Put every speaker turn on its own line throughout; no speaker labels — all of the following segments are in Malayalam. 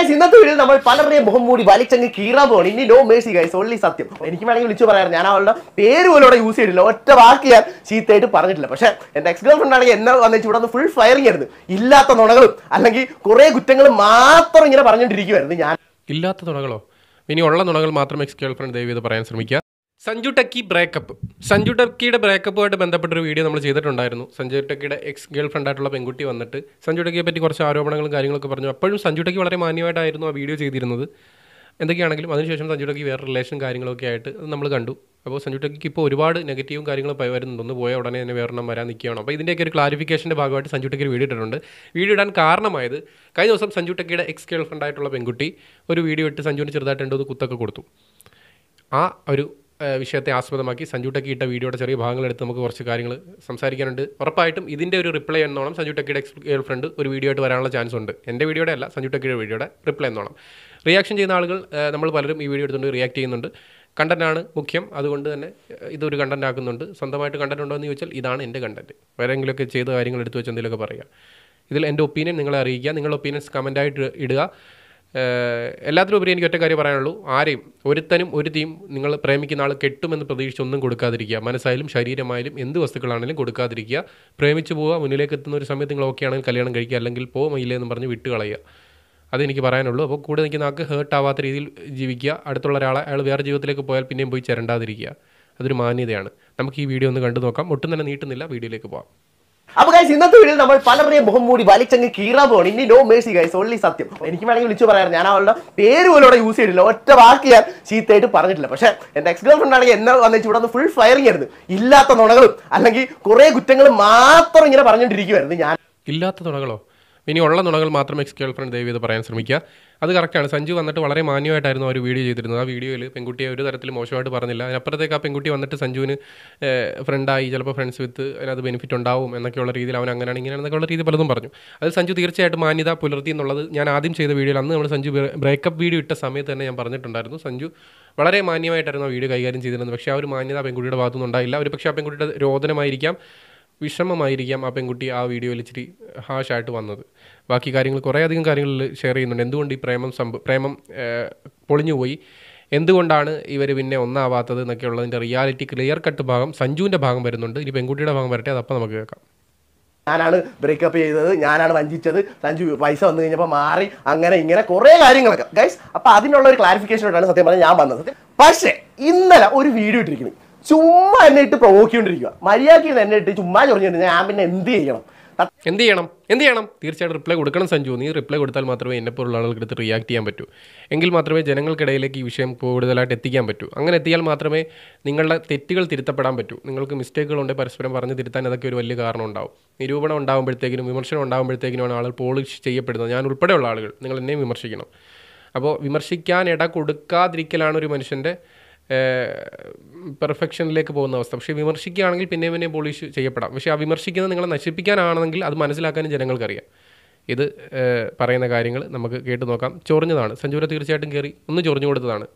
ഗൈസ് ഇന്നത്തെ വീഡിയോ നമ്മൾ പലരുടെയും മുഖം മൂടി വലിച്ചങ്ങ് കീറാൻ പോകണം ഇനി നോ മേഴ്സി ഗൈസ് ഓൺലി സത്യം എനിക്ക് വേണമെങ്കിൽ വിളിച്ചു പറയാറ് ഞാൻ അവളുടെ പേര് പോലും അവിടെ യൂസ് ചെയ്തിട്ടില്ല ഒറ്റ വാക്ക് ഞാൻ ചീത്തയായിട്ട് പറഞ്ഞിട്ടില്ല പക്ഷേ എൻ്റെ എക്സ് ഗേൾ ഫ്രണ്ട് ആണെങ്കിൽ എന്നെ വന്നിട്ട് ഇവിടെ ഫുൾ ഫയറിംഗ് ആയിരുന്നു ഇല്ലാത്ത നുണകളും അല്ലെങ്കിൽ കുറേ കുറ്റങ്ങളും മാത്രം ഇങ്ങനെ പറഞ്ഞിട്ടിരിക്കുമായിരുന്നു ഞാൻ
ഇല്ലാത്ത നുണകളോ ഇനി ഉള്ള നുണകൾ മാത്രം എക്സ് ഗേൾ ഫ്രണ്ട് ദയവ് ഇത് പറയാൻ ശ്രമിക്കുക സഞ്ജു ടക്കി ബ്രേക്കപ്പ് സഞ്ജു ടക്കിയുടെ ബ്രേക്കപ്പുമായിട്ട് ഒരു വീഡിയോ നമ്മൾ ചെയ്തിട്ടുണ്ടായിരുന്നു സഞ്ജു ടക്കിയുടെ എക്സ് ഗേൾ ആയിട്ടുള്ള പെൺകുട്ടി വന്നിട്ട് സഞ്ജു ടക്കിയെ പറ്റി കുറച്ച് ആരോപണങ്ങളും കാര്യങ്ങളൊക്കെ പറഞ്ഞു അപ്പോഴും സഞ്ജു ടക്കി വളരെ മാന്യമായിട്ടായിരുന്നു ആ വീഡിയോ ചെയ്തിരുന്നത് എന്തൊക്കെയാണെങ്കിലും അതിനുശേഷം സഞ്ജു ടക്കി വേറെ റിലേഷൻ കാര്യങ്ങളൊക്കെ ആയിട്ട് നമ്മൾ കണ്ടു അപ്പോൾ സഞ്ജു ടക്കിക്ക് ഇപ്പോൾ ഒരുപാട് നെഗറ്റീവും കാര്യങ്ങളും വരുന്നുണ്ട് പോയ ഉടനെ തന്നെ വേറെണ്ണം വരാൻ നിൽക്കുകയാണ് അപ്പോൾ ഇതിൻ്റെയൊക്കെ ഒരു ക്ലാരിഫിക്കേഷൻ്റെ ഭാഗമായിട്ട് സഞ്ജു ടക്കി വീഡിയോ ഇട്ടിട്ടുണ്ട് വീഡിയോ ഇടാൻ കാരണമായത് കഴിഞ്ഞ ദിവസം സഞ്ജു ടക്കിയുടെ എക്സ് ഗേൾ ആയിട്ടുള്ള പെൺകുട്ടി ഒരു വീഡിയോ ഇട്ട് സഞ്ജുവിന് ചെറുതായിട്ട് രണ്ടോ കുത്തൊക്കെ കൊടുത്തു ആ ഒരു വിഷയത്തെ ആസ്പദമാക്കി സഞ്ജു ടെക്കി ഇട്ട വീഡിയോയുടെ ചെറിയ ഭാഗങ്ങളെടുത്ത് നമുക്ക് കുറച്ച് കാര്യങ്ങൾ സംസാരിക്കാനുണ്ട് ഉറപ്പായിട്ടും ഇതിൻ്റെ ഒരു റിപ്ലൈ എന്നോണം സഞ്ജു ടെക്കിയുടെ എക്സ് ഗേൾ ഫ്രണ്ട് ഒരു വീഡിയോ ആയിട്ട് വരാനുള്ള ചാൻസ് ഉണ്ട് എൻ്റെ വീഡിയോടെ അല്ല സഞ്ജു ടെക്കിയുടെ വീഡിയോയുടെ റിപ്ലൈ എന്നോണം റിയാക്ഷൻ ചെയ്യുന്ന ആളുകൾ നമ്മൾ പലരും ഈ വീഡിയോ എടുത്തുകൊണ്ട് റിയാക്ട് ചെയ്യുന്നുണ്ട് കണ്ടൻറ്റാണ് മുഖ്യം അതുകൊണ്ട് തന്നെ ഇതൊരു കണ്ടൻറ് ആക്കുന്നുണ്ട് സ്വന്തമായിട്ട് കണ്ടൻറ് ഉണ്ടോ എന്ന് ചോദിച്ചാൽ ഇതാണ് എൻ്റെ വേറെ വേറെങ്കിലുമൊക്കെ ചെയ്ത കാര്യങ്ങൾ എടുത്തു വെച്ച് എന്തെങ്കിലുമൊക്കെ പറയുക ഇതിൽ എൻ്റെ ഒപ്പീനിയൻ നിങ്ങളെ അറിയിക്കുക നിങ്ങളുടെ ഒപ്പീനിയൻസ് കമൻ്റായിട്ട് ഇടുക എല്ലാത്തിനുപരി എനിക്ക് ഒറ്റ കാര്യം പറയാനുള്ളൂ ആരെയും ഒരുത്തനും ഒരുത്തിയും നിങ്ങൾ പ്രേമിക്കുന്ന ആൾ കെട്ടുമെന്ന് പ്രതീക്ഷിച്ചൊന്നും കൊടുക്കാതിരിക്കുക മനസ്സായാലും ശരീരമായാലും എന്ത് വസ്തുക്കളാണെങ്കിലും കൊടുക്കാതിരിക്കുക പ്രേമിച്ചു പോവുക മുന്നിലേക്ക് എത്തുന്ന ഒരു സമയത്ത് നിങ്ങൾ ഓക്കെ ആണെങ്കിൽ കല്യാണം കഴിക്കുക അല്ലെങ്കിൽ പോകുമില്ല എന്ന് പറഞ്ഞ് കളയുക അതെനിക്ക് പറയാനുള്ളൂ അപ്പോൾ കൂടെ നിൽക്കുന്ന ആൾക്ക് ഹേർട്ട് ആവാത്ത രീതിയിൽ ജീവിക്കുക അടുത്തുള്ള ഒരാളെ അയാൾ വേറെ ജീവിതത്തിലേക്ക് പോയാൽ പിന്നെയും പോയി ചിരണ്ടാതിരിക്കുക അതൊരു മാന്യതയാണ് നമുക്ക് ഈ വീഡിയോ ഒന്ന് കണ്ടു നോക്കാം ഒട്ടും തന്നെ നീട്ടുന്നില്ല വീഡിയോയിലേക്ക് പോകാം
അപ്പൊ ഗൈസ് ഇന്നത്തെ വീഡിയോയിൽ നമ്മൾ പലരുടെയും മുഖം മൂടി വലിച്ചങ്ങ് കീറാൻ പോകണം ഇനി നോ മേഴ്സി ഗൈസ് ഓൺലി സത്യം എനിക്ക് വേണമെങ്കിൽ വിളിച്ചു പറയാറ് ഞാൻ അവളുടെ പേര് പോലും അവിടെ യൂസ് ചെയ്തിട്ടില്ല ഒറ്റ വാക്ക് ഞാൻ ചീത്തയായിട്ട് പറഞ്ഞിട്ടില്ല പക്ഷേ എന്റെ എക്സ് ഗേൾ ഫ്രണ്ട് ആണെങ്കിൽ എന്നെ വന്നിച്ച് ഇവിടെ ഫുൾ ഫയറിംഗ് ആയിരുന്നു ഇല്ലാത്ത നുണകളും അല്ലെങ്കിൽ കുറെ കുറ്റങ്ങളും മാത്രം ഇങ്ങനെ പറഞ്ഞുകൊണ്ടിരിക്കുമായിരുന്നു ഞാൻ
ഇല്ലാത്ത നുണകളോ ഇനി ഉള്ള നുണകൾ മാത്രം എക്സ് ഗേൾ ഫ്രണ്ട് ദയവ് ഇത് പറയാൻ ശ്രമിക്കുക അത് കറക്റ്റാണ് സഞ്ജു വന്നിട്ട് വളരെ മാന്യമായിട്ടായിരുന്നു അവർ ഒരു വീഡിയോ ചെയ്തിരുന്നത് ആ വീഡിയോയിൽ പെൺകുട്ടിയെ ഒരു തരത്തിൽ മോശമായിട്ട് പറഞ്ഞില്ല അതിനപ്പുറത്തേക്ക് ആ പെൺകുട്ടി വന്നിട്ട് സഞ്ജുവിന് ഫ്രണ്ടായി ചിലപ്പോൾ ഫ്രണ്ട്സ് വിത്ത് അതിനകത്ത് ബെനിഫിറ്റ് ഉണ്ടാവും എന്നൊക്കെയുള്ള രീതിയിൽ അവൻ അങ്ങനെയാണ് ഇങ്ങനെയാണെന്നൊക്കെയുള്ള രീതി പലതും പറഞ്ഞു അത് സഞ്ജു തീർച്ചയായിട്ടും മാന്യത പുലർത്തി എന്നുള്ളത് ഞാൻ ആദ്യം ചെയ്ത വീഡിയോയിൽ അന്ന് നമ്മൾ സഞ്ജു ബ്രേക്കപ്പ് വീഡിയോ ഇട്ട സമയത്ത് തന്നെ ഞാൻ പറഞ്ഞിട്ടുണ്ടായിരുന്നു സഞ്ജു വളരെ മാന്യമായിട്ടായിരുന്നു ആ വീഡിയോ കൈകാര്യം ചെയ്തിരുന്നത് പക്ഷേ ആ ഒരു മാന്യത പെൺകുട്ടിയുടെ ഭാഗത്തുനിന്നുണ്ടായില്ല ഒരു പക്ഷേ ആ പെൺകുട്ടിയുടെ രോദനമായിരിക്കാം വിഷമമായിരിക്കാം ആ പെൺകുട്ടി ആ വീഡിയോയിൽ ഇച്ചിരി ഹാഷായിട്ട് വന്നത് ബാക്കി കാര്യങ്ങൾ കുറേ അധികം കാര്യങ്ങളിൽ ഷെയർ ചെയ്യുന്നുണ്ട് എന്തുകൊണ്ട് ഈ പ്രേമം സംഭ പ്രേമം പൊളിഞ്ഞുപോയി എന്തുകൊണ്ടാണ് ഇവർ പിന്നെ ഒന്നാവാത്തത് എന്നൊക്കെ റിയാലിറ്റി ക്ലിയർ കട്ട് ഭാഗം സഞ്ജുവിൻ്റെ ഭാഗം വരുന്നുണ്ട് ഇനി പെൺകുട്ടിയുടെ ഭാഗം വരട്ടെ അതപ്പം നമുക്ക് കേൾക്കാം
ഞാനാണ് ബ്രേക്കപ്പ് ചെയ്തത് ഞാനാണ് വഞ്ചിച്ചത് സഞ്ജു പൈസ വന്നു കഴിഞ്ഞപ്പോൾ മാറി അങ്ങനെ ഇങ്ങനെ കുറേ കാര്യങ്ങളൊക്കെ ഗൈസ് അപ്പോൾ അതിനുള്ള ഒരു ക്ലാരിഫിക്കേഷനോടാണ് സത്യം പറഞ്ഞാൽ ഞാൻ വന്നത് പക്ഷേ ഇന്നലെ ഒരു വീഡിയോ ഇട്ടിരിക്കുന്നത് ചുമ്മാ എന്നെ ഇട്ട് പ്രവോക്കിക്കൊണ്ടിരിക്കുക മര്യാദയ്ക്ക് എന്നെ ഇട്ട് ചുമ്മാ ചൊറിഞ്ഞിട്ട് ഞാൻ പിന്നെ എന്ത് ചെയ്യണം
എന്ത് ചെയ്യണം എന്ത് ചെയ്യണം തീർച്ചയായിട്ടും റിപ്ലൈ കൊടുക്കണം സഞ്ജു നീ റിപ്ലൈ കൊടുത്താൽ മാത്രമേ എന്നെ പോലുള്ള എടുത്ത് റിയാക്ട് ചെയ്യാൻ പറ്റൂ എങ്കിൽ മാത്രമേ ജനങ്ങൾക്കിടയിലേക്ക് ഈ വിഷയം കൂടുതലായിട്ട് എത്തിക്കാൻ പറ്റൂ അങ്ങനെ എത്തിയാൽ മാത്രമേ നിങ്ങളുടെ തെറ്റുകൾ തിരുത്തപ്പെടാൻ പറ്റൂ നിങ്ങൾക്ക് മിസ്റ്റേക്കുകളുണ്ട് പരസ്പരം പറഞ്ഞ് തിരുത്താൻ അതൊക്കെ ഒരു വലിയ കാരണം ഉണ്ടാവും നിരൂപണം ഉണ്ടാകുമ്പോഴത്തേക്കിനും വിമർശനം ഉണ്ടാകുമ്പോഴത്തേക്കിനുമാണ് ആളുകൾ പോളിഷ് ചെയ്യപ്പെടുന്നത് ഞാൻ ഉൾപ്പെടെയുള്ള ആളുകൾ നിങ്ങൾ എന്നെയും വിമർശിക്കണം അപ്പോൾ വിമർശിക്കാൻ ഇട കൊടുക്കാതിരിക്കലാണ് ഒരു മനുഷ്യൻ്റെ പെർഫെക്ഷനിലേക്ക് പോകുന്ന അവസ്ഥ പക്ഷേ വിമർശിക്കുകയാണെങ്കിൽ പിന്നെ പിന്നെ പോളിഷ് ചെയ്യപ്പെടാം പക്ഷേ ആ വിമർശിക്കുന്നത് നിങ്ങളെ നശിപ്പിക്കാനാണെങ്കിൽ അത് മനസ്സിലാക്കാനും ജനങ്ങൾക്കറിയാം ഇത് പറയുന്ന കാര്യങ്ങൾ നമുക്ക് കേട്ട് നോക്കാം ചൊറിഞ്ഞതാണ് സഞ്ജുവിനെ തീർച്ചയായിട്ടും കയറി ഒന്ന് ചൊറിഞ്ഞു കൊടുത്തതാണ്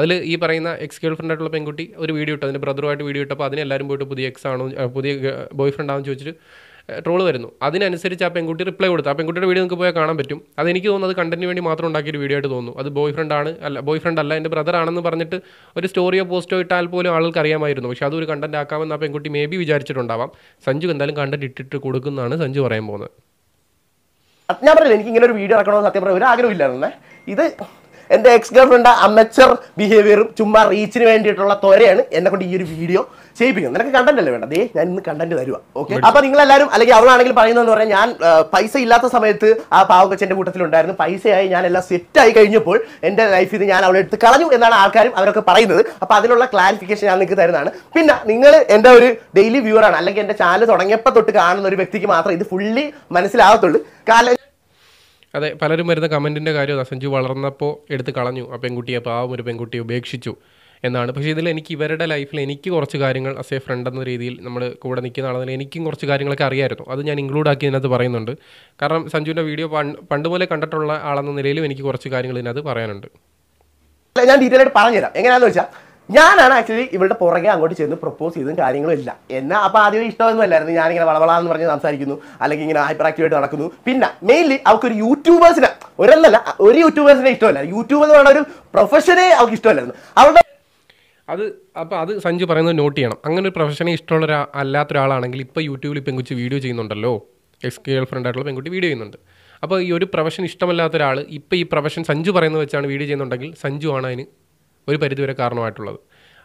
അതിൽ ഈ പറയുന്ന എക്സ് ഗേൾ ഫ്രണ്ട് ആയിട്ടുള്ള പെൺകുട്ടി ഒരു വീഡിയോ ഇട്ടു അതിൻ്റെ ബ്രദറുമായിട്ട് വീഡിയോ ഇട്ടപ്പോൾ അതിനെല്ലാവരും പോയിട്ട് പുതിയ എക്സ് ആണോ പുതിയ ബോയ് ഫ്രണ്ട് ആണെന്ന് ചോദിച്ചിട്ട് ട്രോൾ വരുന്നു അതിനനുസരിച്ച് ആ പെൺകുട്ടി റിപ്ലൈ കൊടുത്തു ആ പെൺകുട്ടിയുടെ വീഡിയോ നിങ്ങൾക്ക് പോയാൽ കാണാൻ പറ്റും അത് എനിക്ക് തോന്നുന്നത് കണ്ടന്റിന് വേണ്ടി മാത്രം ഉണ്ടാക്കിയൊരു വീഡിയോ ആയിട്ട് തോന്നുന്നു അത് ബോയ് ഫ്രണ്ട് ആണ് അല്ല ബോയ് ഫ്രണ്ട് അല്ല എൻ്റെ ബ്രദർ ആണെന്ന് പറഞ്ഞിട്ട് ഒരു സ്റ്റോറിയോ പോസ്റ്റോ ഇട്ടാൽ പോലും ആൾക്ക് അറിയാമായിരുന്നു പക്ഷേ അതൊരു കണ്ടന്റ് ആക്കാമെന്ന് ആ പെൺകുട്ടി മേ ബി വിചാരിച്ചിട്ടുണ്ടാവാം സഞ്ജു എന്തായാലും കണ്ടന്റ് ഇട്ടിട്ട് കൊടുക്കുന്നതാണ് സഞ്ജു പറയാൻ പോകുന്നത്
ഞാൻ പറഞ്ഞില്ല എനിക്ക് ഇങ്ങനെ ഒരു വീഡിയോ ഇറക്കണമെന്ന് സത്യം പറഞ്ഞ ഒരു ആഗ്രഹമില്ലായിരുന്നു ഇത് എൻ്റെ എക്സ് ഗേൾഫ്രണ്ട് അമ്മച്ചർ ബിഹേവിയറും ചുമ്മാ റീച്ചിന് വേണ്ടിയിട്ടുള്ള ത്വരയാണ് എന്നെ കൊണ്ട് ഈ ഒരു വീഡിയോ ചെയ്യിപ്പിക്കും നിനക്ക് കണ്ടന്റ് അല്ലേ വേണ്ട ദേ ഞാൻ ഇന്ന് കണ്ടന്റ് തരുക ഓക്കെ അപ്പൊ എല്ലാവരും അല്ലെങ്കിൽ അവളാണെങ്കിൽ പറയുന്നത് പറഞ്ഞാൽ ഞാൻ പൈസ ഇല്ലാത്ത സമയത്ത് ആ പാവക്കച്ചന്റെ കൂട്ടത്തിലുണ്ടായിരുന്നു പൈസയായി ഞാൻ എല്ലാം സെറ്റായി കഴിഞ്ഞപ്പോൾ എന്റെ ലൈഫിൽ ഞാൻ അവളെ എടുത്ത് കളഞ്ഞു എന്നാണ് ആൾക്കാരും അവരൊക്കെ പറയുന്നത് അപ്പൊ അതിനുള്ള ക്ലാരിഫിക്കേഷൻ ഞാൻ നിങ്ങൾക്ക് തരുന്നതാണ് പിന്നെ നിങ്ങൾ എന്റെ ഒരു ഡെയിലി വ്യൂവർ ആണ് അല്ലെങ്കിൽ എന്റെ ചാനൽ തുടങ്ങിയപ്പോൾ തൊട്ട് കാണുന്ന ഒരു വ്യക്തിക്ക് മാത്രം ഇത് ഫുള്ളി മനസ്സിലാകത്തുള്ളൂ കാരണം
അതെ പലരും വരുന്ന കമന്റിന്റെ കാര്യം സഞ്ജു വളർന്നപ്പോൾ എടുത്ത് കളഞ്ഞു ആ പെൺകുട്ടിയെ പാവം ഒരു പെൺകുട്ടിയെ ഉപേക്ഷിച്ചു എന്നാണ് പക്ഷേ ഇതിൽ എനിക്ക് ഇവരുടെ ലൈഫിൽ എനിക്ക് കുറച്ച് കാര്യങ്ങൾ എ ഫ്രണ്ട് എന്ന രീതിയിൽ നമ്മൾ കൂടെ നിൽക്കുന്ന ആളെന്നാൽ എനിക്കും കുറച്ച് കാര്യങ്ങളൊക്കെ അറിയായിരുന്നു അത് ഞാൻ ഇൻക്ലൂഡ് ആക്കി ഇതിനകത്ത് പറയുന്നുണ്ട് കാരണം സഞ്ജുവിൻ്റെ വീഡിയോ പണ്ട് പോലെ കണ്ടിട്ടുള്ള ആളെന്ന നിലയിലും എനിക്ക് കുറച്ച് കാര്യങ്ങൾ ഇതിനകത്ത് പറയാനുണ്ട്
ഞാൻ ഡീറ്റെയിൽ ആയിട്ട് പറഞ്ഞുതരാം എങ്ങനെയാണെന്ന് വെച്ചാൽ ഞാനാണ് ആക്ച്വലി ഇവളുടെ പുറകെ അങ്ങോട്ട് ചെന്ന് പ്രപ്പോസ് ചെയ്തും കാര്യങ്ങളും ഇല്ല എന്നാ അപ്പോൾ ആദ്യം ഇഷ്ടമൊന്നും അല്ലായിരുന്നു ഞാനിങ്ങനെ വളവളാന്ന് പറഞ്ഞ് സംസാരിക്കുന്നു അല്ലെങ്കിൽ ഇങ്ങനെ ഹൈപ്പർ ആക്റ്റീവായിട്ട് നടക്കുന്നു പിന്നെ മെയിൻലി ഒരു യൂട്യൂബേഴ്സിനെ ഒരല്ലല്ല ഒരു യൂട്യൂബേഴ്സിനെ ഇഷ്ടമല്ല യൂട്യൂബ് എന്ന് പറയുന്ന ഒരു പ്രൊഫഷനെ അവൾക്ക് ഇഷ്ടമല്ലായിരുന്നു അവരുടെ
അത് അപ്പോൾ അത് സഞ്ജു പറയുന്നത് നോട്ട് ചെയ്യണം അങ്ങനെ ഒരു പ്രൊഫഷനെ ഇഷ്ടമുള്ള ഒരാ അല്ലാത്ത ഒരാളാണെങ്കിൽ ഇപ്പോൾ യൂട്യൂബിൽ പെൺകുട്ടി വീഡിയോ ചെയ്യുന്നുണ്ടല്ലോ എക്സ് ഗേൾ ഫ്രണ്ട് ആയിട്ടുള്ള പെൺകുട്ടി വീഡിയോ ചെയ്യുന്നുണ്ട് അപ്പോൾ ഈ ഒരു പ്രൊഫഷൻ ഇഷ്ടമല്ലാത്ത ഒരാൾ ഇപ്പോൾ ഈ പ്രൊഫഷൻ സഞ്ജു പറയുന്നത് വെച്ചാണ് വീഡിയോ ചെയ്യുന്നുണ്ടെങ്കിൽ സഞ്ജു ആണ് അതിന് ഒരു പരിധിവരെ കാരണമായിട്ടുള്ളത്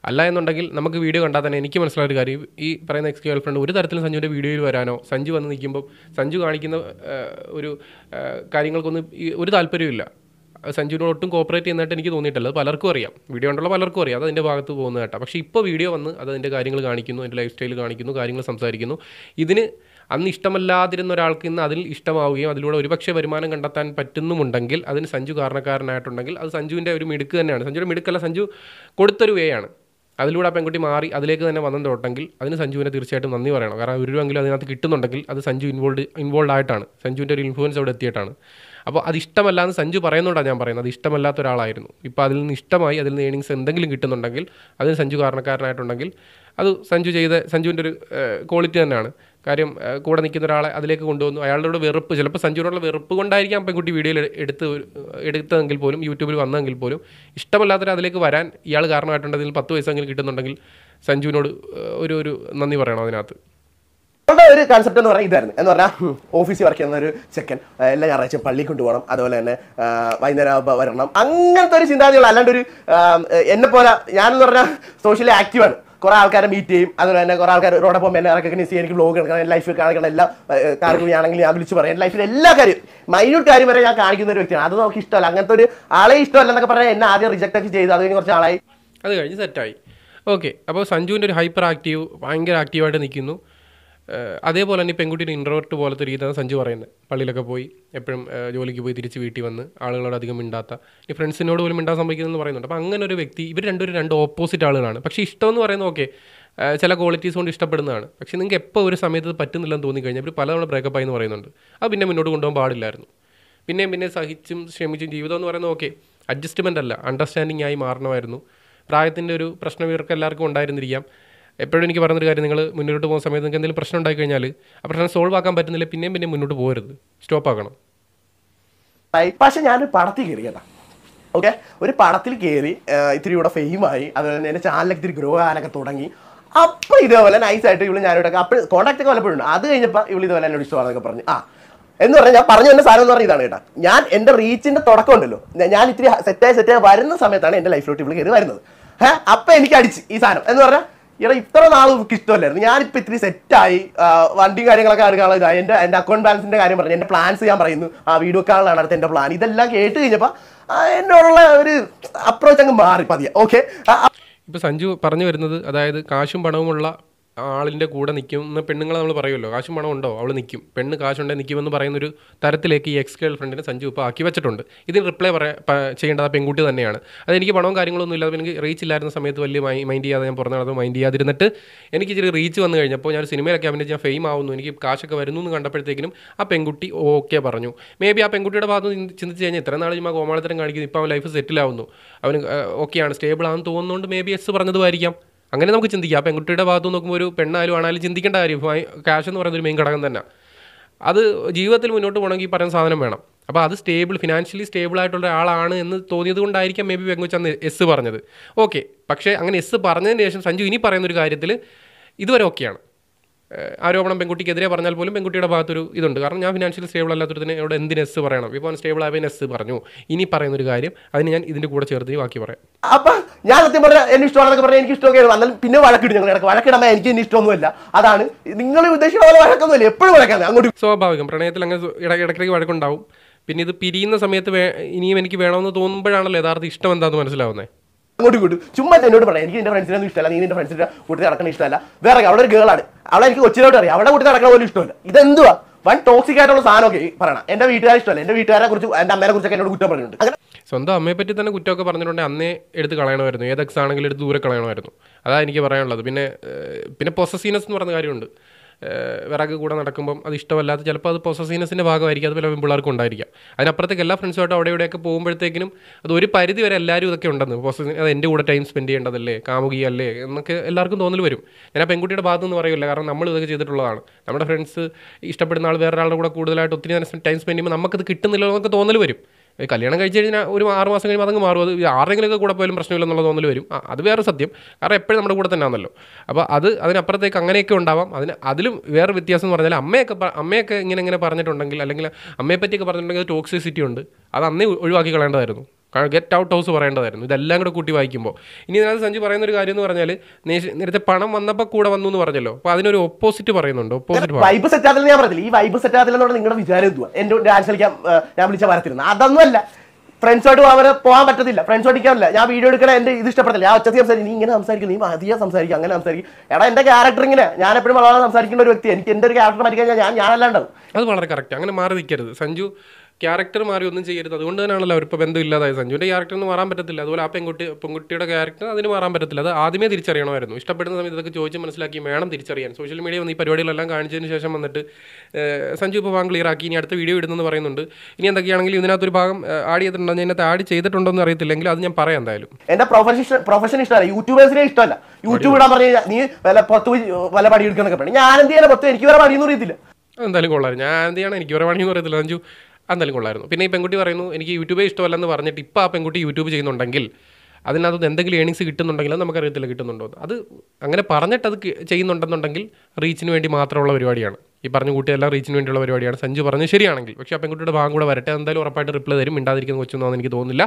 അല്ല എന്നുണ്ടെങ്കിൽ നമുക്ക് വീഡിയോ കണ്ടാൽ തന്നെ എനിക്ക് മനസ്സിലായൊരു ഒരു കാര്യം ഈ പറയുന്ന എക്സ് ഗേൾ ഫ്രണ്ട് ഒരു തരത്തിലും സഞ്ജുവിൻ്റെ വീഡിയോയിൽ വരാനോ സഞ്ജു വന്ന് നിൽക്കുമ്പോൾ സഞ്ജു കാണിക്കുന്ന ഒരു കാര്യങ്ങൾക്കൊന്നും ഒരു താല്പര്യമില്ല സഞ്ജുവിനോട് ഒട്ടും കോപ്പറേറ്റ് ചെയ്യുന്നതായിട്ട് എനിക്ക് തോന്നിയിട്ടില്ല അത് പലർക്കും അറിയാം വീഡിയോ ഉണ്ടല്ലോ പലർക്കും അറിയാം അത് അതിൻ്റെ ഭാഗത്ത് പോകുന്ന കേട്ടോ പക്ഷേ ഇപ്പോൾ വീഡിയോ വന്ന് അത് അതിൻ്റെ കാര്യങ്ങൾ കാണിക്കുന്നു അതിൻ്റെ ലൈഫ് സ്റ്റൈൽ കാണിക്കുന്നു കാര്യങ്ങൾ സംസാരിക്കുന്നു ഇതിന് അന്ന് ഇഷ്ടമല്ലാതിരുന്ന ഒരാൾക്ക് ഇന്ന് അതിൽ ഇഷ്ടമാവുകയും അതിലൂടെ ഒരുപക്ഷെ വരുമാനം കണ്ടെത്താൻ പറ്റുന്നുമുണ്ടെങ്കിൽ അതിന് സഞ്ജു കാരണക്കാരനായിട്ടുണ്ടെങ്കിൽ അത് സഞ്ജുവിൻ്റെ ഒരു മിടുക്ക് തന്നെയാണ് സഞ്ജുവിൻ്റെ മിടുക്കല്ല സഞ്ജു കൊടുത്തൊരു വേ ആണ് അതിലൂടെ ആ പെൺകുട്ടി മാറി അതിലേക്ക് തന്നെ വന്നു തൊട്ടെങ്കിൽ അതിന് സഞ്ജുവിനെ തീർച്ചയായിട്ടും നന്ദി പറയണം കാരണം ഒരു രൂപ അതിനകത്ത് കിട്ടുന്നുണ്ടെങ്കിൽ അത് സഞ്ജു ഇൻവോൾഡ് ഇൻവോൾഡ് ആയിട്ടാണ് സഞ്ജുവിൻ്റെ ഒരു ഇൻഫ്ലുവൻസ് അവിടെ എത്തിയിട്ടാണ് അപ്പോൾ അത് ഇഷ്ടമല്ല എന്ന് സഞ്ജു പറയുന്നുണ്ടാണ് ഞാൻ പറയുന്നത് അത് ഇഷ്ടമല്ലാത്ത ഒരാളായിരുന്നു ഇപ്പോൾ അതിൽ നിന്ന് ഇഷ്ടമായി അതിൽ നിന്ന് ഏണിങ്സ് എന്തെങ്കിലും കിട്ടുന്നുണ്ടെങ്കിൽ അതിന് സഞ്ജു കാരണക്കാരനായിട്ടുണ്ടെങ്കിൽ അത് സഞ്ജു ചെയ്ത സഞ്ജുവിൻ്റെ ഒരു ക്വാളിറ്റി തന്നെയാണ് കാര്യം കൂടെ നിൽക്കുന്ന ഒരാളെ അതിലേക്ക് കൊണ്ടുവന്നു അയാളുടെ വെറുപ്പ് ചിലപ്പോൾ സഞ്ജുവിനുള്ള വെറുപ്പ് കൊണ്ടായിരിക്കാം പെൺകുട്ടി വീഡിയോയിൽ എടുത്ത് എടുത്തതെങ്കിൽ പോലും യൂട്യൂബിൽ വന്നതെങ്കിൽ പോലും ഇഷ്ടമല്ലാത്തവരെ അതിലേക്ക് വരാൻ ഇയാൾ കാരണമായിട്ടുണ്ടെങ്കിൽ പത്ത് വയസ്സെങ്കിലും കിട്ടുന്നുണ്ടെങ്കിൽ സഞ്ജുവിനോട് ഒരു ഒരു നന്ദി പറയണം അതിനകത്ത് ഒരു
കൺസെപ്റ്റ് എന്ന് പറഞ്ഞാൽ ഇതായിരുന്നു എന്ന് പറഞ്ഞാൽ ഓഫീസിൽ വർക്ക് ചെയ്യുന്ന ഒരു ചെക്കൻ എല്ലാ ഞായറാഴ്ച പള്ളിയിൽ കൊണ്ടുപോകണം അതുപോലെ തന്നെ വൈകുന്നേരം ആകുമ്പോൾ വരണം അങ്ങനത്തെ ഒരു ചിന്താഗതികൾ അല്ലാണ്ട് ഒരു എന്നെ പോലെ ഞാനെന്ന് പറഞ്ഞാൽ സോഷ്യലി ആക്റ്റീവാണ് കുറേ ആൾക്കാരെ മീറ്റ് ചെയ്യും അതുപോലെ തന്നെ കുറേ ആൾക്കാർ റോഡ് പോകുമ്പോൾ എന്നെ റെക്കഗ്നൈസ് ചെയ്യും എനിക്ക് ബ്ലോഗ് എടുക്കണം ലൈഫ് കാണിക്കണം എല്ലാ ആണെങ്കിലും ഞാൻ വിളിച്ച് പറയാം ലൈഫിൽ എല്ലാ കാര്യം മൈന്യൂട്ട് കാര്യം വരെ ഞാൻ കാണിക്കുന്ന ഒരു വ്യക്തിയാണ് അത് നമുക്ക് ഇഷ്ടമല്ല അങ്ങനത്തെ ഒരു ആളെ ഇഷ്ടമല്ല എന്നൊക്കെ പറഞ്ഞാൽ എന്നെ ആദ്യം റിജക്റ്റ് ഒക്കെ ചെയ്ത് അത് കഴിഞ്ഞ് കുറച്ച് ആളായി
അത് കഴിഞ്ഞ് സെറ്റായി ഓക്കെ അപ്പോൾ സഞ്ജുവിൻ്റെ ഒരു ഹൈപ്പർ ആക്റ്റീവ് ഭയങ്കര ആക്റ്റീവായിട്ട് നിൽക്കുന്നു അതേപോലെ തന്നെ പെൺകുട്ടിയുടെ ഇൻട്രോവേർട്ട് പോലത്തെ രീതിയാണ് സഞ്ജു പറയുന്നത് പള്ളിയിലൊക്കെ പോയി എപ്പോഴും ജോലിക്ക് പോയി തിരിച്ച് വീട്ടിൽ വന്ന് ആളുകളോട് അധികം മിണ്ടാത്ത ഈ ഫ്രണ്ട്സിനോട് പോലും മിണ്ടാൻ സംഭവിക്കുന്നതെന്ന് പറയുന്നുണ്ട് അപ്പോൾ അങ്ങനെ ഒരു വ്യക്തി ഇവർ രണ്ടുപേരും രണ്ട് ഓപ്പോസിറ്റ് ആളുകളാണ് പക്ഷേ ഇഷ്ടം എന്ന് പറയുന്നത് ഓക്കെ ചില ക്വാളിറ്റീസ് കൊണ്ട് ഇഷ്ടപ്പെടുന്നതാണ് പക്ഷേ നിങ്ങൾക്ക് എപ്പോൾ ഒരു സമയത്ത് പറ്റുന്നില്ലെന്ന് തോന്നിക്കഴിഞ്ഞാൽ ഇവർ പലതവണ ബ്രേക്കപ്പ് ആയി എന്ന് പറയുന്നുണ്ട് അത് പിന്നെ മുന്നോട്ട് കൊണ്ടുപോകാൻ പാടില്ലായിരുന്നു പിന്നെയും പിന്നെ സഹിച്ചും ക്ഷമിച്ചും ജീവിതം എന്ന് പറയുന്നത് ഓക്കെ അഡ്ജസ്റ്റ്മെൻ്റ് അല്ല അണ്ടർസ്റ്റാൻഡിംഗ് ആയി മാറണമായിരുന്നു പ്രായത്തിൻ്റെ ഒരു പ്രശ്നം ഇവർക്ക് എല്ലാവർക്കും ഉണ്ടായിരുന്നിരിക്കാം എപ്പോഴും എനിക്ക് പറഞ്ഞൊരു കാര്യം നിങ്ങൾ മുന്നോട്ട് പോകുന്ന സമയത്ത് നിങ്ങൾക്ക് എന്തെങ്കിലും പ്രശ്നം ഉണ്ടായി കഴിഞ്ഞാൽ ആ പ്രശ്നം സോൾവ് ആക്കാൻ പറ്റുന്നില്ല പിന്നെയും പിന്നെ മുന്നോട്ട് പോകരുത് സ്റ്റോപ്പ് ആക്കണം
പക്ഷെ ഞാൻ പടത്തിൽ കയറിയതാ ഓക്കെ ഒരു പടത്തിൽ കയറി ഇത്തിരി കൂടെ ഫെയിമായി അതുപോലെ തന്നെ എൻ്റെ ചാനലൊക്കെ ഇത്തിരി ഗ്രോ ആകാനൊക്കെ തുടങ്ങി അപ്പോൾ ഇതേപോലെ നൈസായിട്ട് ഇവിടെ ഞാനിവിടെ അപ്പോൾ കോൺടാക്ട് ഒക്കെ വല്ലപ്പോഴും അത് കഴിഞ്ഞപ്പോൾ ഇവിടെ ഇതുപോലെ എന്നോട് ഇഷ്ടമാണെന്നൊക്കെ പറഞ്ഞു ആ എന്ന് പറഞ്ഞാൽ ഞാൻ പറഞ്ഞു തന്നെ സാധനം എന്ന് പറഞ്ഞ ഇതാണ് കേട്ടോ ഞാൻ എൻ്റെ റീച്ചിൻ്റെ തുടക്കം ഉണ്ടല്ലോ ഞാൻ ഇത്തിരി സെറ്റായി സെറ്റായി വരുന്ന സമയത്താണ് എൻ്റെ ലൈഫിലോട്ട് ഇവിടെ കയറി വരുന്നത് ഏഹ് അപ്പം എനിക്ക് അടിച്ച് ഈ സാധനം എന്ന് പറഞ്ഞാൽ ഇവിടെ ഇത്ര നാൾ നമുക്ക് ഇഷ്ടമല്ലായിരുന്നു ഞാനിപ്പോൾ ഇത്തിരി സെറ്റായി വണ്ടിയും കാര്യങ്ങളൊക്കെ എടുക്കാനുള്ള ഇതായി എൻ്റെ എൻ്റെ അക്കൗണ്ട് ബാലൻസിൻ്റെ കാര്യം പറഞ്ഞു എൻ്റെ പ്ലാൻസ് ഞാൻ പറയുന്നു ആ വീഡിയോ കാണാനാണ് അടുത്ത് എൻ്റെ പ്ലാൻ ഇതെല്ലാം കേട്ട് കഴിഞ്ഞപ്പോൾ എന്നോടുള്ള ഒരു അപ്രോച്ച് അങ്ങ് മാറി പതിയെ ഓക്കെ
ഇപ്പോൾ സഞ്ജു പറഞ്ഞു വരുന്നത് അതായത് കാശും പണവുമുള്ള ആളിൻ്റെ കൂടെ നിൽക്കും എന്ന് പെണ്ണുങ്ങളെ നമ്മൾ പറയുമല്ലോ കാശും പണം ഉണ്ടോ അവൾ നിൽക്കും പെണ്ണ് കാശുണ്ടേ നിൽക്കുമെന്ന് പറയുന്നൊരു തരത്തിലേക്ക് ഈ എക്സ് ഗേൾ ഫ്രണ്ടിനെ സഞ്ജു ഇപ്പോൾ ആക്കി വെച്ചിട്ടുണ്ട് ഇതിന് റിപ്ലൈ പറയാ ചെയ്യേണ്ടത് ആ പെൺകുട്ടി തന്നെയാണ് അതെനിക്ക് പണവും കാര്യങ്ങളൊന്നും ഇല്ലാതെ എനിക്ക് റീച്ച് ഇല്ലായിരുന്ന സമയത്ത് വലിയ മൈൻഡ് ചെയ്യാതെ ഞാൻ പുറത്തു നടന്നു മൈൻഡ് ചെയ്യാതിരുന്നിട്ട് എനിക്ക് ഇച്ചിരി റീച്ച് വന്നു കഴിഞ്ഞപ്പോൾ ഞാൻ സിനിമയിലൊക്കെ അഭിനയിച്ച് ഞാൻ ഫെയിം ആവുന്നു എനിക്ക് കാശൊക്കെ വരുന്നു എന്ന് കണ്ടപ്പോഴത്തേക്കിനും ആ പെൺകുട്ടി ഓക്കെ പറഞ്ഞു മേ ബി ആ പെൺകുട്ടിയുടെ ഭാഗത്ത് ചിന്തിച്ച് കഴിഞ്ഞാൽ ഇത്ര നാൾ ചുമ്മാ കോമാളിത്തരം കാണിക്കുന്നു ഇപ്പോൾ അവൻ ലൈഫ് സെറ്റിലാവുന്നു അവന് ഓക്കെയാണ് സ്റ്റേബിൾ ആണെന്ന് തോന്നുന്നുണ്ട് മേ ബി എസ് പറഞ്ഞതുമായിരിക്കാം അങ്ങനെ നമുക്ക് ചിന്തിക്കാം ആ പെൺകുട്ടിയുടെ ഭാഗത്ത് നോക്കുമ്പോൾ ഒരു പെണ്ണായാലും ആണായാലും ചിന്തിക്കേണ്ട കാര്യം ക്യാഷ് എന്ന് പറയുന്ന ഒരു മെയിൻ ഘടകം തന്നെ അത് ജീവിതത്തിൽ മുന്നോട്ട് പോകണമെങ്കിൽ ഈ പറയുന്ന സാധനം വേണം അപ്പോൾ അത് സ്റ്റേബിൾ ഫിനാൻഷ്യലി സ്റ്റേബിൾ ആയിട്ടുള്ള ഒരാളാണ് എന്ന് തോന്നിയത് കൊണ്ടായിരിക്കാം മേ ബി പെങ്കുച്ച് എസ് പറഞ്ഞത് ഓക്കെ പക്ഷേ അങ്ങനെ എസ് പറഞ്ഞതിന് ശേഷം സഞ്ജു ഇനി പറയുന്നൊരു കാര്യത്തിൽ ഇതുവരെ ഓക്കെയാണ് ആരോപണം പെൺകുട്ടിക്കെതിരെ പറഞ്ഞാൽ പോലും പെൺകുട്ടിയുടെ ഭാഗത്തൊരു ഇതുണ്ട് കാരണം ഞാൻ ഫിനാൻഷ്യൽ സ്റ്റേബിൾ അല്ലാത്തതിന് ഇവിടെ എന്തിന് എസ് പറയണം ഇപ്പോൾ സ്റ്റേബിൾ ആയ എസ് പറഞ്ഞു ഇനി പറയുന്നൊരു കാര്യം അതിന് ഞാൻ ഇതിന്റെ കൂടെ ചേർത്ത് ബാക്കി പറയാം
അപ്പൊ ഞാൻ സത്യം പറഞ്ഞാൽ എന്നെ ഇഷ്ടമാണെന്നൊക്കെ പറഞ്ഞാൽ എനിക്ക് ഇഷ്ടമൊക്കെ എന്നാലും പിന്നെ വഴക്കിടും ഞങ്ങൾ ഇടക്ക് വഴക്കിടമ്മ എനിക്ക് ഇനി ഇഷ്ടമൊന്നുമില്ല അതാണ് നിങ്ങൾ ഉദ്ദേശിക്കുന്ന വഴക്കൊന്നുമില്ല
എപ്പോഴും വഴക്കാൻ അങ്ങോട്ട് സ്വാഭാവികം പ്രണയത്തിൽ അങ്ങനെ ഇടയ്ക്കിടയ്ക്ക് വഴക്കുണ്ടാവും പിന്നെ ഇത് പിരിയുന്ന സമയത്ത് ഇനിയും എനിക്ക് വേണമെന്ന് തോന്നുമ്പോഴാണല്ലോ യഥാർത്ഥ ഇഷ്ടം എന്താണെന്ന് മനസ്സിലാവുന്നത്
അങ്ങോട്ട് കൂട്ടും ചുമ്മാ എന്നോട് പറയാം എനിക്ക് എന്റെ ഫ്രണ്ട്സിനൊന്നും ഇഷ്ടമല്ല നീ എന്റെ ഫ്രണ്ട്സിന്റെ കൂട്ടത്തിൽ നടക്കണ ഇഷ്ടമല്ല വേറെ അവളെ ഒരു ഗേളാണ് അവളെ എനിക്ക് കൊച്ചിനോട്ട് അറിയാം അവളെ കൂട്ടി നടക്കണ പോലും ഇഷ്ടമല്ല ഇതെന്തുവാ വൺ ടോക്സിക് ആയിട്ടുള്ള സാധനമൊക്കെ പറയണം എന്റെ വീട്ടുകാരെ ഇഷ്ടമല്ല എന്റെ വീട്ടുകാരെ കുറിച്ച് എന്റെ അമ്മേനെ കുറിച്ചൊക്കെ എന്നോട്
കുറ്റം പറഞ്ഞിട്ടുണ്ട് അങ്ങനെ സ്വന്തം അമ്മയെ പറ്റി തന്നെ കുറ്റമൊക്കെ പറഞ്ഞിട്ടുണ്ടെങ്കിൽ അന്നേ എടുത്ത് കളയണമായിരുന്നു ഏതൊക്കെ ആണെങ്കിലും എടുത്ത് ദൂരെ കളയണമായിരുന്നു അതാണ് എനിക്ക് പറയാനുള്ളത് പിന്നെ പിന്നെ പൊസസീനസ് എന്ന് പറഞ്ഞ കാര്യമുണ്ട് വിറക് കൂടെ നടക്കുമ്പം അത് ഇഷ്ടമല്ലാത്ത ചിലപ്പോൾ അത് പൊസസീനസിൻ്റെ ഭാഗമായിരിക്കും അതുപോലെ പല പിള്ളേർക്കും ഉണ്ടായിരിക്കാം അതിനപ്പുറത്തേക്ക് എല്ലാ ഫ്രണ്ട്സുമായിട്ട് അവിടെ ഇവിടെയൊക്കെ പോകുമ്പോഴത്തേക്കിനും അത് ഒരു പരിധി വരെ എല്ലാവരും ഇതൊക്കെ ഉണ്ടെന്ന് പൊസസീൻ അത് എൻ്റെ കൂടെ ടൈം സ്പെൻഡ് ചെയ്യേണ്ടതല്ലേ കാമുകിയല്ലേ എന്നൊക്കെ എല്ലാവർക്കും തോന്നൽ വരും ഞാൻ ആ പെൺകുട്ടിയുടെ ഭാഗത്തു നിന്ന് പറയില്ല കാരണം നമ്മൾ ഇതൊക്കെ ചെയ്തിട്ടുള്ളതാണ് നമ്മുടെ ഫ്രണ്ട്സ് ഇഷ്ടപ്പെടുന്ന ആൾ വേറൊരാളുടെ കൂടെ കൂടുതലായിട്ട് ഒത്തിരി നേരം ടൈം സ്പെൻഡ് ചെയ്യുമ്പോൾ നമുക്കത് കിട്ടുന്നില്ല എന്നൊക്കെ തോന്നൽ വരും കല്യാണം കഴിച്ച് കഴിഞ്ഞാൽ ഒരു ആറ് മാസം കഴിയുമ്പോൾ അതങ്ങ് മാറും അത് ആരെങ്കിലുമൊക്കെ കൂടെ പോയാലും എന്നുള്ള തോന്നൽ വരും അത് വേറെ സത്യം കാരണം എപ്പോഴും നമ്മുടെ കൂടെ തന്നെ ആണല്ലോ അപ്പോൾ അത് അതിനപ്പുറത്തേക്ക് അങ്ങനെയൊക്കെ ഉണ്ടാവാം അതിന് അതിലും വേറെ വ്യത്യാസം എന്ന് പറഞ്ഞാൽ അമ്മയൊക്കെ അമ്മയൊക്കെ ഇങ്ങനെ ഇങ്ങനെ പറഞ്ഞിട്ടുണ്ടെങ്കിൽ അല്ലെങ്കിൽ അമ്മയെ പറ്റിയൊക്കെ പറഞ്ഞിട്ടുണ്ടെങ്കിൽ ടോക്സിസിറ്റി ഉണ്ട് അത് അന്നേ ഒഴിവാക്കി കളയേണ്ടതായിരുന്നു ഗെറ്റ് ഔട്ട് ഹൗസ് പറയേണ്ടതായിരുന്നു ഇതെല്ലാം കൂടെ കൂട്ടി വായിക്കുമ്പോൾ ഇനി ഇതിനകത്ത് സഞ്ജു പറയുന്ന ഒരു കാര്യം എന്ന് പറഞ്ഞാൽ നേരത്തെ പണം വന്നപ്പോൾ കൂടെ വന്നു എന്ന് പറഞ്ഞല്ലോ അപ്പോൾ അതിനൊരു ഓപ്പോസിറ്റ് പറയുന്നുണ്ട് ഓപ്പോസിറ്റ് വൈബ്
സെറ്റ് ആതിൽ ഞാൻ പറഞ്ഞില്ല ഈ വൈബ് സെറ്റ് ആതിൽ എന്നുള്ള നിങ്ങളുടെ വിചാരം എന്തുവാ എൻ്റെ ഡാൻസ് കളിക്കാൻ ഞാൻ വിളിച്ച വരത്തിരുന്നു അതൊന്നുമല്ല ഫ്രണ്ട്സുമായിട്ട് അവരെ പോകാൻ പറ്റത്തില്ല ഫ്രണ്ട്സുമായിട്ട് ഇരിക്കാനില്ല ഞാൻ വീഡിയോ എടുക്കണ എൻ്റെ ഇത് ഇഷ്ടപ്പെടില്ല ഞാൻ ഒച്ചത്തി സംസാരിക്കും നീ ഇങ്ങനെ സംസാരിക്കും നീ അധികം സംസാരിക്കും അങ്ങനെ സംസാരിക്കും എടാ എൻ്റെ ക്യാരക്ടർ ഇങ്ങനെ ഞാൻ എപ്പോഴും വളരെ സംസാരിക്കുന്ന ഒരു വ്യക്തി എനിക്ക് എൻ്റെ ഒരു ക്യാരക്ടർ മാറ്റി
കഴിഞ്ഞാൽ ഞാൻ ഞാനല്ലാണ്ടാവും അത് വളരെ കറക്റ്റ് അങ്ങനെ മാറി നിൽക്കരുത് സഞ്ജു ക്യാരക്ടർ മാറി ഒന്നും ചെയ്യരുത് അതുകൊണ്ട് തന്നെയാണല്ലോ അവരിപ്പോൾ ബന്ധമില്ലാതായത് സഞ്ജുവിൻ്റെ ക്യാരക്ടറിന് മാറാൻ പറ്റത്തില്ല അതുപോലെ ആ പെൺകുട്ടി പെൺകുട്ടിയുടെ ക്യാരക്ടർ അതിന് മാറാൻ പറ്റത്തില്ല അത് ആദ്യമേ തിരിച്ചറിയണമായിരുന്നു ഇഷ്ടപ്പെടുന്ന സമയത്ത് ഇതൊക്കെ ചോദിച്ച് മനസ്സിലാക്കി വേണം തിരിച്ചറിയാൻ സോഷ്യൽ മീഡിയ വന്ന് ഈ പരിപാടികളെല്ലാം കാണിച്ചതിന് ശേഷം വന്നിട്ട് സഞ്ജു ഇപ്പോൾ ഭാഗം ക്ലിയർ ആക്കി ഇനി അടുത്ത വീഡിയോ ഇടുന്നെന്ന് പറയുന്നുണ്ട് ഇനി എന്തൊക്കെയാണെങ്കിൽ ഇതിനകത്തൊരു ഭാഗം ആഡ് ചെയ്തിട്ടുണ്ടോ ഞാൻ ഇതിനകത്ത് ആഡ് ചെയ്തിട്ടുണ്ടോ എന്ന് അറിയത്തില്ലെങ്കിൽ അത് ഞാൻ പറയാം എന്തായാലും
എൻ്റെ പ്രൊഫഷൻ പ്രൊഫഷൻ ഇഷ്ടമല്ല യൂട്യൂബേഴ്സിനെ ഇഷ്ടമല്ല യൂട്യൂബ് ഇടാൻ പറഞ്ഞു നീ വില പുറത്ത് പോയി വല്ല പണി എടുക്കണമെന്നൊക്കെ പറഞ്ഞു ഞാൻ എന്ത് ചെയ്യാൻ പത്ത് എനിക്ക് വേറെ പണിയൊന്നും അറിയത്തില്ല
എന്തായാലും കൊള്ളാം ഞാൻ എന്ത് ചെയ്യണം എനിക്ക് വേറെ പണിയൊന്നും അറിയത്തില്ല സഞ്ജു എന്തായാലും കൊള്ളായിരുന്നു പിന്നെ ഈ പെൺകുട്ടി പറയുന്നു എനിക്ക് യൂട്യൂബേ ഇഷ്ടമല്ലെന്ന് പറഞ്ഞിട്ട് ഇപ്പോൾ ആ പെൺകുട്ടി യൂട്യൂബ് ചെയ്യുന്നുണ്ടെങ്കിൽ അതിനകത്ത് എന്തെങ്കിലും ഏണിങ്സ് കിട്ടുന്നുണ്ടെങ്കിൽ അത് നമുക്കറിയത്തില്ല കിട്ടുന്നുണ്ടോ അത് അങ്ങനെ പറഞ്ഞിട്ട് അത് ചെയ്യുന്നുണ്ടെന്നുണ്ടെങ്കിൽ റീച്ചിന് വേണ്ടി മാത്രമുള്ള പരിപാടിയാണ് ഈ പറഞ്ഞു കൂട്ടി എല്ലാ റീച്ചിന് വേണ്ടിയുള്ള പരിപാടിയാണ് സഞ്ജു പറഞ്ഞു ശരിയാണെങ്കിൽ പക്ഷേ ആ പെൺകുട്ടിയുടെ ഭാഗം കൂടെ വരട്ടെ എന്തായാലും ഉറപ്പായിട്ട് റിപ്ലൈ തരും മിണ്ടാതിരിക്കുന്ന കൊച്ചൊന്നും എനിക്ക് തോന്നുന്നില്ല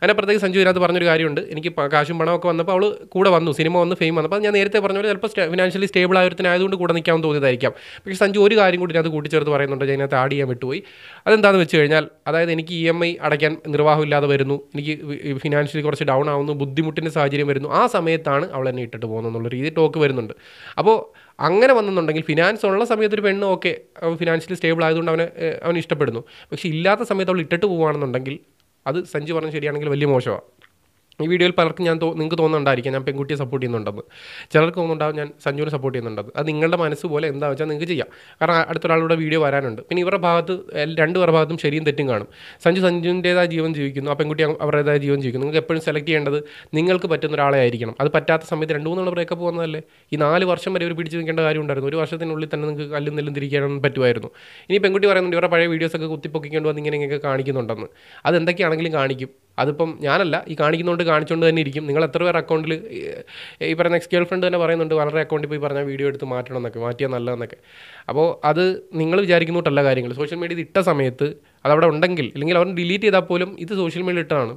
അതിനപ്പുറത്തേക്ക് സഞ്ജു ഇതിനകത്ത് പറഞ്ഞൊരു കാര്യമുണ്ട് എനിക്ക് കാശും പണമൊക്കെ വന്നപ്പോൾ അവൾ കൂടെ വന്നു സിനിമ വന്ന് ഫെയിം വന്നപ്പോൾ ഞാൻ നേരത്തെ പറഞ്ഞ പോലെ ചിലപ്പോൾ ഫിനാൻഷ്യലി സ്റ്റേബിൾ ആയതുകൊണ്ട് കൂടെ നിൽക്കാൻ തോന്നിയതായിരിക്കാം പക്ഷേ സഞ്ജു ഒരു കാര്യം കൂടി ഇതിനകത്ത് കൂട്ടിച്ചേർത്ത് പറയുന്നുണ്ട് അതിനകത്ത് ആഡ് ചെയ്യാൻ വിട്ടുപോയി അതെന്താണെന്ന് വെച്ച് കഴിഞ്ഞാൽ അതായത് എനിക്ക് ഇ എം ഐ അടയ്ക്കാൻ ഇല്ലാതെ വരുന്നു എനിക്ക് ഫിനാൻഷ്യലി കുറച്ച് ഡൗൺ ആവുന്നു ബുദ്ധിമുട്ടിൻ്റെ സാഹചര്യം വരുന്നു ആ സമയത്താണ് അവൾ എന്നെ ഇട്ടിട്ട് പോകുന്നത് എന്നുള്ള രീതി ടോക്ക് വരുന്നുണ്ട് അപ്പോൾ അങ്ങനെ വന്നെന്നുണ്ടെങ്കിൽ ഫിനാൻസ് ഉള്ള സമയത്ത് ഒരു പെണ്ണ് ഓക്കെ ഫിനാൻഷ്യലി സ്റ്റേബിൾ ആയതുകൊണ്ട് അവനെ അവൻ ഇഷ്ടപ്പെടുന്നു പക്ഷേ ഇല്ലാത്ത സമയത്ത് അവൾ ഇട്ടിട്ട് പോകുകയാണെന്നുണ്ടെങ്കിൽ അത് സഞ്ജു പറഞ്ഞ ശരിയാണെങ്കിൽ വലിയ മോശമാണ് ഈ വീഡിയോയിൽ പലർക്കും ഞാൻ നിങ്ങൾക്ക് തോന്നുന്നുണ്ടായിരിക്കാം ഞാൻ പെൺകുട്ടിയെ സപ്പോർട്ട് ചെയ്യുന്നുണ്ടെന്ന് ചിലർക്ക് തോന്നുന്നുണ്ടാവും ഞാൻ സഞ്ജുവിനെ സപ്പോർട്ട് ചെയ്യുന്നുണ്ടെന്ന് അത് നിങ്ങളുടെ മനസ്സ് പോലെ എന്താ വെച്ചാൽ നിങ്ങൾക്ക് ചെയ്യാം കാരണം അടുത്തൊരാളുടെ വീഡിയോ വരാനുണ്ട് പിന്നെ ഇവരുടെ ഭാഗത്ത് രണ്ട് പേരുടെ ഭാഗത്തും ശരിയും തെറ്റും കാണും സഞ്ജു സഞ്ജുവിൻ്റേതായ ജീവൻ ജീവിക്കുന്നു ആ പെൺകുട്ടി അവരുടേതായ ജീവൻ ജീവിക്കുന്നു നിങ്ങൾക്ക് എപ്പോഴും സെലക്ട് ചെയ്യേണ്ടത് നിങ്ങൾക്ക് പറ്റുന്ന ഒരാളെ ആയിരിക്കണം അത് പറ്റാത്ത സമയത്ത് രണ്ട് മൂന്നുള്ള ബ്രേക്കപ്പ് വന്നതല്ലേ ഈ നാല് വർഷം വരെ ഒരു പിടിച്ച് നിൽക്കേണ്ട കാര്യം ഉണ്ടായിരുന്നു ഒരു വർഷത്തിനുള്ളിൽ തന്നെ നിങ്ങൾക്ക് കല്ലും നെല്ലും തിരിക്കാനും പറ്റുമായിരുന്നു ഇനി പെൺകുട്ടി പറയുന്നുണ്ട് ഇവരുടെ പഴയ വീഡിയോസൊക്കെ കുത്തിപ്പൊക്കിക്കൊണ്ട് വന്ന് ഇങ്ങനെ ഇങ്ങനെ കാണിക്കുന്നുണ്ടെന്ന് അത് എന്തൊക്കെയാണെങ്കിലും കാണിക്കും അതിപ്പം ഞാനല്ല ഈ കാണിക്കുന്നതുകൊണ്ട് കാണിച്ചുകൊണ്ട് തന്നെ ഇരിക്കും നിങ്ങൾ എത്ര പേർ അക്കൗണ്ടിൽ ഈ പറയുന്ന എക്സ് ഗേൾ ഫ്രണ്ട് തന്നെ പറയുന്നുണ്ട് വളരെ അക്കൗണ്ടിൽ പോയി പറഞ്ഞാൽ വീഡിയോ എടുത്ത് മാറ്റണം എന്നൊക്കെ മാറ്റിയാൽ നല്ലതെന്നൊക്കെ അപ്പോൾ അത് നിങ്ങൾ വിചാരിക്കുന്നോട്ടല്ല കാര്യങ്ങൾ സോഷ്യൽ മീഡിയയിൽ ഇട്ട സമയത്ത് അതവിടെ ഉണ്ടെങ്കിൽ അല്ലെങ്കിൽ അവർ ഡിലീറ്റ് ചെയ്താൽ പോലും ഇത് സോഷ്യൽ മീഡിയ ഇട്ടതാണ്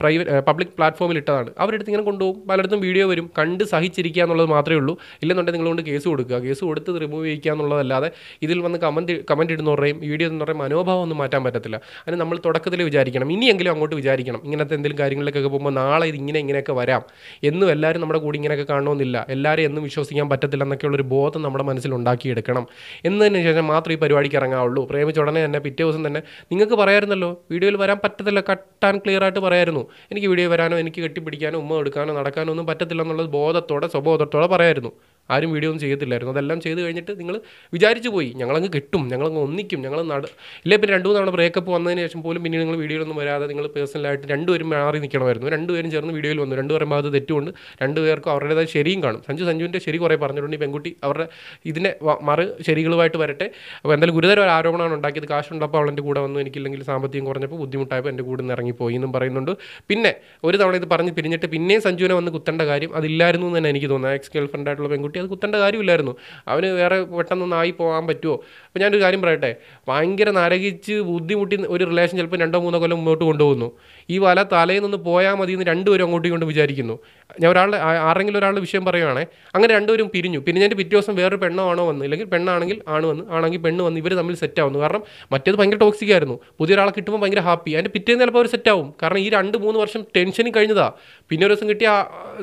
പ്രൈവറ്റ് പബ്ലിക് പ്ലാറ്റ്ഫോമിൽ ഇട്ടതാണ് അവരെടുത്ത് ഇങ്ങനെ കൊണ്ടുപോകും പലയിടത്തും വീഡിയോ വരും കണ്ട് സഹിച്ചിരിക്കുക എന്നുള്ളത് മാത്രമേ ഉള്ളൂ ഇല്ലെന്നുണ്ടെങ്കിൽ നിങ്ങളുകൊണ്ട് കേസ് കൊടുക്കുക കേസ് കൊടുത്ത് റിമൂവ് ചെയ്യിക്കുക എന്നുള്ളതല്ലാതെ ഇതിൽ വന്ന് കമൻറ്റ് കമൻറ്റ് ഇടുന്നവരുടെയും വീഡിയോ ഇടുന്നവരുടെയും മനോഭാവം ഒന്നും മാറ്റാൻ പറ്റത്തില്ല അതിന് നമ്മൾ തുടക്കത്തിൽ വിചാരിക്കണം ഇനിയെങ്കിലും അങ്ങോട്ട് വിചാരിക്കണം ഇങ്ങനത്തെ എന്തെങ്കിലും കാര്യങ്ങളിലേക്കൊക്കെ പോകുമ്പോൾ നാളെ ഇത് ഇങ്ങനെ ഇങ്ങനെയൊക്കെ വരാം എന്നും എല്ലാവരും നമ്മുടെ കൂടി ഇങ്ങനെയൊക്കെ കാണണമെന്നില്ല എല്ലാവരും എന്നും വിശ്വസിക്കാൻ പറ്റത്തില്ല എന്നൊക്കെയുള്ളൊരു ബോധം നമ്മുടെ മനസ്സിൽ ഉണ്ടാക്കിയെടുക്കണം എന്നതിന് ശേഷം മാത്രമേ ഈ പരിപാടിക്ക് ഇറങ്ങാവുള്ളൂ പ്രേമിച്ച ഉടനെ തന്നെ പിറ്റേ ദിവസം തന്നെ നിങ്ങൾക്ക് പറയായിരുന്നല്ലോ വീഡിയോയിൽ വരാൻ പറ്റത്തില്ല കട്ട് ആൻഡ് ക്ലിയർ ആയിട്ട് പറയായിരുന്നു എനിക്ക് വീഡിയോ വരാനോ എനിക്ക് കെട്ടിപ്പിടിക്കാനോ ഉമ്മ എടുക്കാനോ നടക്കാനോ ഒന്നും പറ്റത്തില്ല എന്നുള്ളത് ബോധത്തോടെ സ്വബോധത്തോടെ പറയായിരുന്നു ആരും വീഡിയോ ഒന്നും ചെയ്യത്തില്ലായിരുന്നു അതെല്ലാം ചെയ്ത് കഴിഞ്ഞിട്ട് നിങ്ങൾ വിചാരിച്ചു പോയി ഞങ്ങളങ്ങ് കിട്ടും ഞങ്ങളങ്ങ് ഒന്നിക്കും ഞങ്ങൾ നട ഇല്ലേ പിന്നെ രണ്ടു മൂന്ന് ബ്രേക്കപ്പ് വന്നതിന് ശേഷം പോലും പിന്നെ നിങ്ങൾ വീഡിയോയിലൊന്നും വരാതെ നിങ്ങൾ പേഴ്സണലായിട്ട് രണ്ടുപേരും മാറി നിൽക്കണമായിരുന്നു രണ്ടുപേരും ചേർന്ന് വീഡിയോയിൽ വന്നു രണ്ടുപേരും ഭാഗത്ത് തെറ്റുകൊണ്ട് രണ്ടുപേർക്കും അവരുടേതായ ശരിയും കാണും സഞ്ജു സഞ്ജുവിൻ്റെ ശരി കുറേ പറഞ്ഞിട്ടുണ്ട് ഈ പെൺകുട്ടി അവരുടെ ഇതിനെ മറു ശരികളുമായിട്ട് വരട്ടെ അപ്പോൾ എന്തായാലും ഗുരുതരം ഒരു ആരോപണമാണ് ഉണ്ടാക്കിയത് കാശുണ്ടപ്പോൾ അവൾ കൂടെ വന്നു എനിക്കില്ലെങ്കിൽ സാമ്പത്തികം കുറഞ്ഞപ്പോൾ ബുദ്ധിമുട്ടായപ്പോൾ എൻ്റെ കൂടെ നിന്ന് ഇറങ്ങിപ്പോയി എന്നും പറയുന്നുണ്ട് പിന്നെ ഒരു തവണ ഇത് പറഞ്ഞ് പിരിഞ്ഞിട്ട് പിന്നെയും സഞ്ജുവിനെ വന്ന് കുത്തേണ്ട കാര്യം അതില്ലായിരുന്നു എന്ന് തന്നെ എനിക്ക് തോന്നുന്നത് എക്സ് ഗേൾ ആയിട്ടുള്ള പെൺകുട്ടി അത് കുത്തേണ്ട കാര്യമില്ലായിരുന്നു അവന് വേറെ പെട്ടെന്ന് ആയി പോകാൻ പറ്റുമോ അപ്പോൾ ഞാനൊരു കാര്യം പറയട്ടെ ഭയങ്കര നരകിച്ച് ബുദ്ധിമുട്ടി ഒരു റിലേഷൻ ചിലപ്പോൾ രണ്ടോ മൂന്നോ കൊല്ലം മുന്നോട്ട് കൊണ്ടുപോകുന്നു ഈ വല തലയിൽ നിന്ന് പോയാൽ മതി എന്ന് രണ്ടുപേരും അങ്ങോട്ടും ഇങ്ങോട്ടും വിചാരിക്കുന്നു ഞാൻ ഒരാൾ ആരെങ്കിലും ഒരാളുടെ വിഷയം പറയുവാണേ അങ്ങനെ രണ്ടുപേരും പിരിഞ്ഞു പിരിഞ്ഞതിൻ്റെ പിറ്റേ ദിവസം വേറൊരു പെണ്ണോ ആണോ വന്ന് ഇല്ലെങ്കിൽ പെണ്ണാണെങ്കിൽ ആണ് വന്ന് ആണെങ്കിൽ പെണ്ണ് വന്ന് ഇവർ തമ്മിൽ സെറ്റ് ആവുന്നു കാരണം മറ്റേത് ഭയങ്കര ടോക്സിക് ആയിരുന്നു പുതിയ ഒരാളെ കിട്ടുമ്പോൾ ഭയങ്കര ഹാപ്പി അതിൻ്റെ പിറ്റേന്ന് ചിലപ്പോൾ അവർ സെറ്റ് ആവും കാരണം ഈ രണ്ട് മൂന്ന് വർഷം ടെൻഷനും കഴിഞ്ഞതാ പിന്നെ ഒരു ദിവസം കിട്ടിയ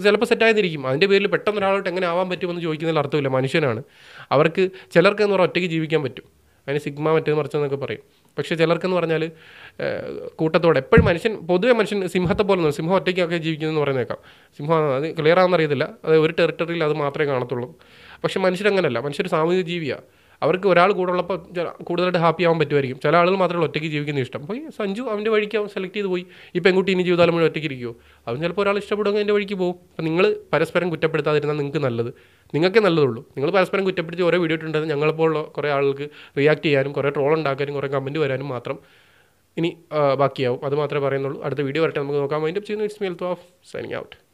ചിലപ്പോൾ സെറ്റായിരിക്കും അതിൻ്റെ പേരിൽ പെട്ടെന്ന് ഒരാളോട്ട് എങ്ങനെ ആവാൻ പറ്റുമെന്ന് ചോദിക്കുന്നതിൽ അർത്ഥമില്ല മനുഷ്യനാണ് അവർക്ക് ചിലർക്ക് എന്ന് പറഞ്ഞാൽ ഒറ്റയ്ക്ക് ജീവിക്കാൻ പറ്റും അതിന് സിഗ്മ മറ്റേത് മറിച്ചെന്നൊക്കെ പറയും പക്ഷേ ചിലർക്കെന്ന് പറഞ്ഞാൽ കൂട്ടത്തോടെ എപ്പോഴും മനുഷ്യൻ പൊതുവെ മനുഷ്യൻ സിംഹത്തെ പോലെ സിംഹം ഒറ്റയ്ക്കൊക്കെ ജീവിക്കുന്നതെന്ന് പറയുന്നേക്കാം സിംഹം അത് ക്ലിയർ ആണെന്നറിയത്തില്ല അത് ഒരു ടെറിട്ടറിയിൽ അത് മാത്രമേ കാണത്തുള്ളൂ പക്ഷേ മനുഷ്യരങ്ങനല്ല മനുഷ്യർ സാമൂഹിക ജീവിയാണ് അവർക്ക് ഒരാൾ കൂടെ ഉള്ളപ്പോൾ കൂടുതലായിട്ട് ഹാപ്പി ആവാൻ പറ്റുമായിരിക്കും ചില ആളുകൾ മാത്രമേ ഒറ്റയ്ക്ക് ജീവിക്കുന്ന ഇഷ്ടം അപ്പോൾ ഈ സഞ്ജു അവൻ്റെ വഴിക്ക് അവൻ സെലക്ട് ചെയ്ത് പോയി ഈ പെൺകുട്ടി ഇനി ജീവിതം മുഴുവൻ ഒറ്റയ്ക്ക് ഇരിക്കുമോ അവൻ ചിലപ്പോൾ ഒരാൾ ഇഷ്ടപ്പെടുമെങ്കിൽ എൻ്റെ വഴിക്ക് പോകും അപ്പോൾ നിങ്ങൾ പരസ്പരം കുറ്റപ്പെടുത്താതിരുന്നാൽ നിങ്ങൾക്ക് നല്ലത് നിങ്ങൾക്കേ നല്ലതുള്ളൂ നിങ്ങൾ പരസ്പരം കുറ്റപ്പെടുത്തി ഓരോ വീഡിയോ ഇട്ടുണ്ടെങ്കിൽ ഞങ്ങളെപ്പോലുള്ള കുറേ ആളുകൾക്ക് റിയാക്ട് ചെയ്യാനും കുറേ ട്രോൾ ഉണ്ടാക്കാനും കുറേ കമൻറ്റ് വരാനും മാത്രം ഇനി ബാക്കിയാവും അത് മാത്രമേ പറയുന്നുള്ളൂ അടുത്ത വീഡിയോ വരട്ടെ നമുക്ക് നോക്കാം മൈൻഡ് ചെയ്യുന്നു ഇറ്റ്സ് മേൽ ഓഫ് സൈനിങ് ഔട്ട്